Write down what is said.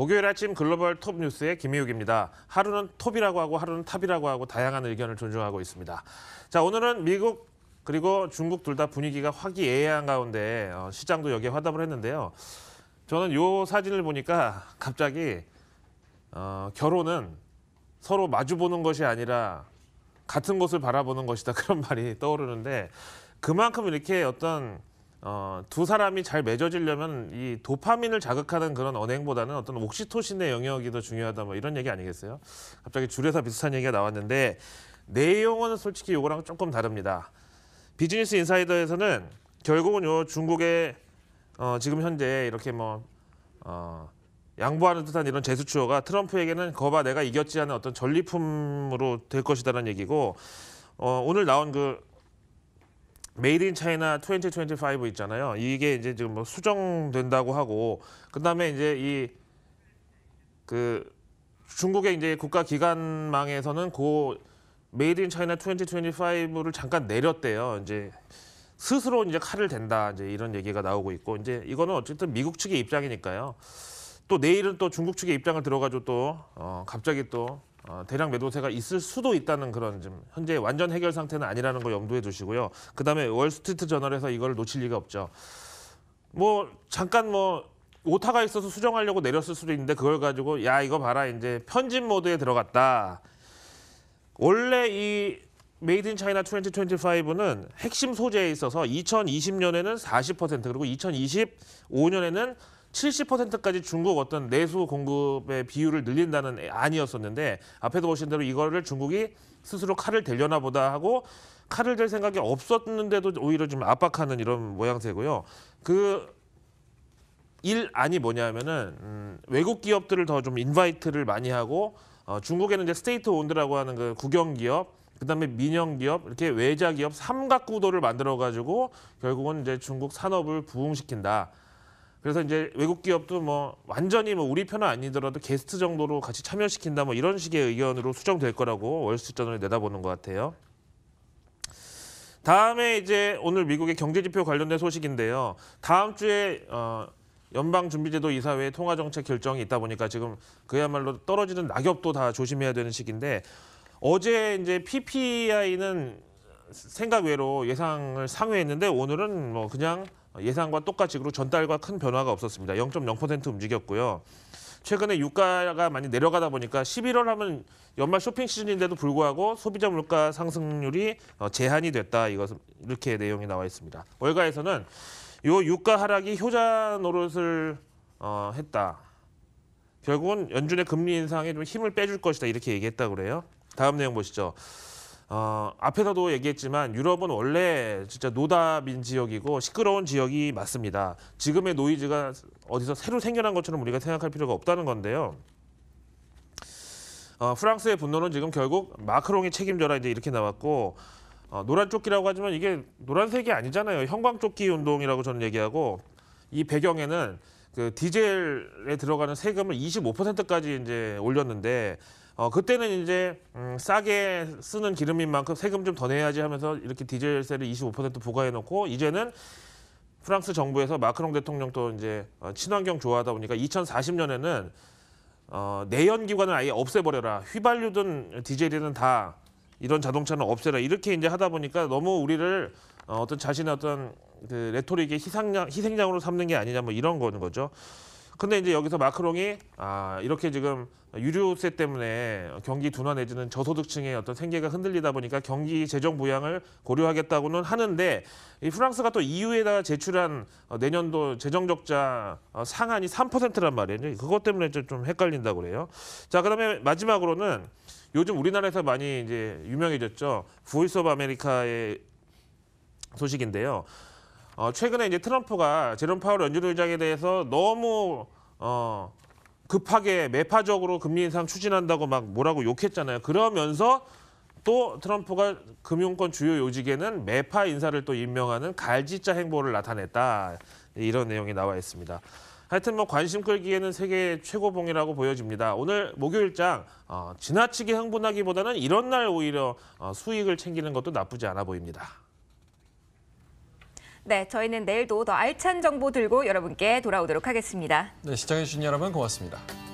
목요일 아침 글로벌 톱 뉴스의 김희욱입니다. 하루는 톱이라고 하고 하루는 탑이라고 하고 다양한 의견을 존중하고 있습니다. 자, 오늘은 미국 그리고 중국 둘 다 분위기가 화기애애한 가운데 어, 시장도 여기에 화답을 했는데요. 저는 요 사진을 보니까 갑자기 어, 결혼은 서로 마주보는 것이 아니라 같은 곳을 바라보는 것이다 그런 말이 떠오르는데 그만큼 이렇게 어떤 어, 두 사람이 잘 맺어지려면 이 도파민을 자극하는 그런 언행보다는 어떤 옥시토신의 영역이 더 중요하다 뭐 이런 얘기 아니겠어요? 갑자기 줄에서 비슷한 얘기가 나왔는데 내용은 솔직히 이거랑 조금 다릅니다. 비즈니스 인사이더에서는 결국은 요 중국의 어, 지금 현재 이렇게 뭐 어, 양보하는 듯한 이런 제스처가 트럼프에게는 거봐 내가 이겼지 하는 어떤 전리품으로 될 것이다라는 얘기고 어, 오늘 나온 그 메이드 인 차이나 2025 있잖아요. 이게 이제 지금 뭐 수정된다고 하고 그다음에 이제 이 그 중국의 이제 국가 기관망에서는 그 메이드 인 차이나 2025를 잠깐 내렸대요. 이제 스스로 이제 칼을 댄다 이제 이런 얘기가 나오고 있고 이제 이거는 어쨌든 미국 측의 입장이니까요. 또 내일은 또 중국 측의 입장을 들어가지고 또 어, 갑자기 또 어, 대량 매도세가 있을 수도 있다는 그런 지 현재 완전 해결 상태는 아니라는 거 염두에 두시고요. 그다음에 월스트리트 저널에서 이걸 놓칠 리가 없죠. 뭐 잠깐 뭐 오타가 있어서 수정하려고 내렸을 수도 있는데 그걸 가지고 야 이거 봐라 이제 편집 모드에 들어갔다. 원래 이 메이드 인 차이나 2025는 핵심 소재에 있어서 2020년에는 40% 그리고 2025년에는 70%까지 중국 어떤 내수 공급의 비율을 늘린다는 안이었었는데 앞에도 보신 대로 이거를 중국이 스스로 칼을 대려나 보다 하고 칼을 댈 생각이 없었는데도 오히려 좀 압박하는 이런 모양새고요. 그 일 안이 뭐냐면은 음, 외국 기업들을 더 좀 인바이트를 많이 하고 어, 중국에는 이제 스테이트 온드라고 하는 그 국영 기업 그다음에 민영 기업 이렇게 외자 기업 삼각 구도를 만들어 가지고 결국은 이제 중국 산업을 부흥시킨다. 그래서 이제 외국 기업도 뭐 완전히 뭐 우리 편은 아니더라도 게스트 정도로 같이 참여시킨다 뭐 이런 식의 의견으로 수정될 거라고 월스트리트저널이 내다보는 것 같아요. 다음에 이제 오늘 미국의 경제 지표 관련된 소식인데요. 다음 주에 어 연방준비제도 이사회의 통화정책 결정이 있다 보니까 지금 그야말로 떨어지는 낙엽도 다 조심해야 되는 시기인데 어제 이제 PPI는 생각 외로 예상을 상회했는데 오늘은 뭐 그냥 예상과 똑같이 그리고 전달과 큰 변화가 없었습니다. 0.0% 움직였고요. 최근에 유가가 많이 내려가다 보니까 11월 하면 연말 쇼핑 시즌인데도 불구하고 소비자 물가 상승률이 어, 제한이 됐다. 이것 이렇게 내용이 나와 있습니다. 월가에서는 요 유가 하락이 효자 노릇을 어, 했다. 결국은 연준의 금리 인상에 좀 힘을 빼줄 것이다 이렇게 얘기했다 그래요. 다음 내용 보시죠. 어, 앞에서도 얘기했지만 유럽은 원래 진짜 노다민 지역이고 시끄러운 지역이 맞습니다. 지금의 노이즈가 어디서 새로 생겨난 것처럼 우리가 생각할 필요가 없다는 건데요. 어, 프랑스의 분노는 지금 결국 마크롱이 책임져라 이제 이렇게 나왔고 어, 노란 조끼라고 하지만 이게 노란색이 아니잖아요. 형광조끼 운동이라고 저는 얘기하고 이 배경에는 그 디젤에 들어가는 세금을 25%까지 이제 올렸는데 어, 그때는 이제 음, 싸게 쓰는 기름인 만큼 세금 좀 더 내야지 하면서 이렇게 디젤세를 25% 부과해 놓고 이제는 프랑스 정부에서 마크롱 대통령 도 이제 어, 친환경 좋아하다 보니까 2040년에는 어, 내연 기관을 아예 없애버려라 휘발유든 디젤이든 다 이런 자동차는 없애라 이렇게 이제 하다 보니까 너무 우리를 어, 어떤 자신의 어떤 그 레토릭의 희생양, 희생양으로 삼는 게 아니냐 뭐 이런 거는 거죠. 근데 이제 여기서 마크롱이 아 이렇게 지금 유류세 때문에 경기 둔화 내지는 저소득층의 어떤 생계가 흔들리다 보니까 경기 재정 부양을 고려하겠다고는 하는데 이 프랑스가 또 EU에다 제출한 어, 내년도 재정 적자 어, 상한이 3%란 말이에요. 그것 때문에 좀 헷갈린다고 그래요. 자, 그다음에 마지막으로는 요즘 우리나라에서 많이 이제 유명해졌죠. 보이스 오브 아메리카의 소식인데요. 어, 최근에 이제 트럼프가 제롬 파월 연준 의장에 대해서 너무 어, 급하게 매파적으로 금리 인상 추진한다고 막 뭐라고 욕했잖아요. 그러면서 또 트럼프가 금융권 주요 요직에는 매파 인사를 또 임명하는 갈지자 행보를 나타냈다. 이런 내용이 나와 있습니다. 하여튼 뭐 관심 끌기에는 세계 최고봉이라고 보여집니다. 오늘 목요일장 어, 지나치게 흥분하기보다는 이런 날 오히려 어, 수익을 챙기는 것도 나쁘지 않아 보입니다. 네, 저희는 내일도 더 알찬 정보 들고 여러분께 돌아오도록 하겠습니다. 네, 시청해주신 여러분 고맙습니다.